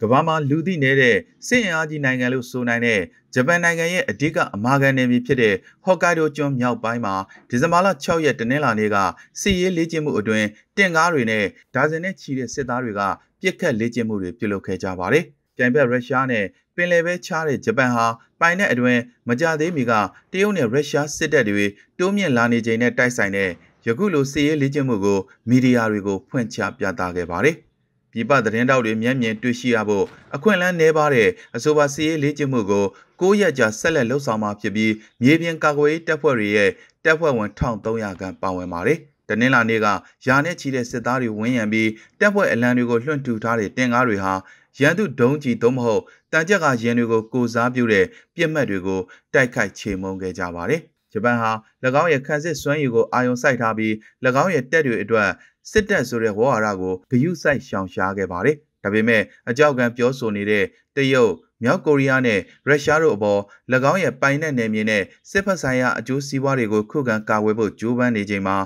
ကမ္ဘာမှာလူသိနေတဲ့စစ်အင်အားကြီးနိုင်ငံလို့ဆိုနိုင်တဲ့ဂျပန်နိုင်ငံရဲ့အဓိကအမာခံနယ်မြေဖြစ်တဲ့ဟော့ကိုင်ဒိုကျွန်းမြောက်ပိုင်းမှာဒီဇင်ဘာလ6ရက်တနင်္လာနေ့ကစစ်ရေးလေ့ကျင့်မှုအတွင်းတင့်ကားတွေနဲ့ဒါဇင်နဲ့ချီတဲ့စစ်သားတွေကပြစ်ခတ်လေ့ကျင့်မှုတွေပြုလုပ်ခဲ့ကြပါတယ်။ပြိုင်ဘက်ရုရှားနဲ့ပင်လယ်ပဲချားတဲ့ဂျပန်ဟာပိုင်တဲ့အတွင်းမကြသေးမီကတရုတ်နဲ့ရုရှားစစ်တပ်တွေတိုးမြင့်လာနေချိန်နဲ့တိုက်ဆိုင်တဲ့ယခုလိုစစ်ရေးလေ့ကျင့်မှုကိုမီဒီယာတွေကိုဖွင့်ချပြသခဲ့ပါတယ်။ပြည်ပသတင်းတောက်တွေမျက်မြင်တွေ့ရှိရဖို့အခွင့်အလမ်းနှဲပါတဲ့အဆိုပါစီးရေးလေ့ကျင့်မှုကို9ရက်ကြာဆက်လက်လှုပ်ဆောင်မှာဖြစ်ပြီးမြေပြင်ကာကွယ်ရေးတပ်ဖွဲ့တွေရဲ့တပ်ဖွဲ့ဝင်1300ခန့်ပါဝင်ပါတယ်။တနင်္လာနေ့ကယာနဲ့ချီတဲ့စစ်သားတွေဝန်းရံပြီးတပ်ဖွဲ့အလံတွေကိုလွှင့်ထူထားတဲ့တင်ကားတွေဟာရန်သူဒုံးကြီးသို့မဟုတ်တန်ကြက်ကရန်တွေကိုကိုစားပြုတဲ့ပြစ်မှတ်တွေကိုတိုက်ခိုက်ချေမှုန်းခဲ့ကြပါတယ်။ဂျပန်ဟာ၎င်းရဲ့ခံစစ်စွမ်းရည်ကိုအာရုံစိုက်ထားပြီး၎င်းရဲ့တပ်တွေအတွက်စစ်တပ်ဆိုတဲ့ဝေါ်ဟာရကိုဂယုစိုက်ရှောင်ရှားခဲ့ပါတယ်။ဒါပေမဲ့အကြောက်ကန်ပြောဆိုနေတဲ့တရုတ်မြောက်ကိုရီးယားနဲ့ရုရှားတို့အပေါ်၎င်းရဲ့ပိုင်နက်နယ်မြေနဲ့စစ်ဖက်ဆိုင်ရာအကျိုးစီးပွားတွေကိုခုခံကာကွယ်ဖို့ကြိုးပမ်းနေချိန်မှာ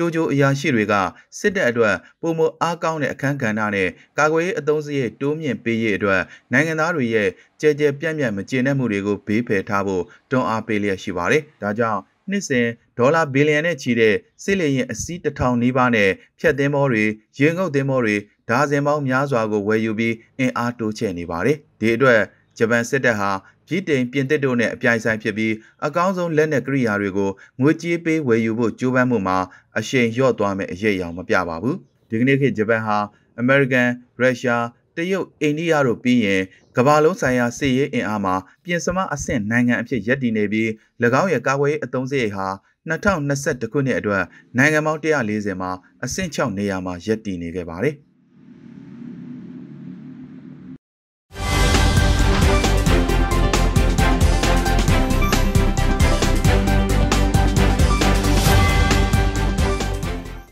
တိုးဂျိုအရာရှိတွေကစစ်တပ်အတွက်ပုံမအားကောင်းတဲ့အခန်းကဏ္ဍနဲ့ကာကွယ်ရေးအသုံးစရိတ်တိုးမြင့်ပေးရေးအတွက်နိုင်ငံသားတွေရဲ့ကြဲကြဲပြန့်ပြန့်မကျေနပ်မှုတွေကိုဘေးဖယ်ထားဖို့တွန်းအားပေးလျက်ရှိပါတယ်။ဒါကြောင့်နှစ်စဉ်ဒေါ်လာဘီလီယံနဲ့ချီတဲ့စစ်လေယာဉ်အစီး1000နီးပါးနဲ့ဖျက်သင်းမောတွေရေငုပ်သင်းမောတွေဒါဇင်ပေါင်းများစွာကိုဝယ်ယူပြီးအင်အားတိုးချဲ့နေပါတယ်။ဒီအတွက်ဂျပန်စစ်တပ်ဟာဗြိတိန်ပြင်သစ်တို့နဲ့အပြိုင်ဆိုင်ဖြစ်ပြီးအကောင်းဆုံးလက်နက်ကိရိယာတွေကိုငွေကြေးပေးဝယ်ယူဖို့ကြိုးပမ်းမှုမှာအရှိန်လျော့သွားမယ့်အရေးအယောင်မပြပါဘူးဒီကနေ့ခေတ်ဂျပန်ဟာ American, Russia, တရုတ်အိန္ဒိယတို့ပြီးရင်ကမ္ဘာလုံးဆိုင်ရာစစ်ရေးအင်အားမှာပြင်စမအဆင့်နိုင်ငံအဖြစ်ရပ်တည်နေပြီး၎င်းရဲ့ကာကွယ်ရေးအသုံးစရိတ်ဟာ2021ခုနှစ်အတွက်နိုင်ငံပေါင်း140မှာအဆင့်6နေရာမှာရပ်တည်နေခဲ့ပါတယ်။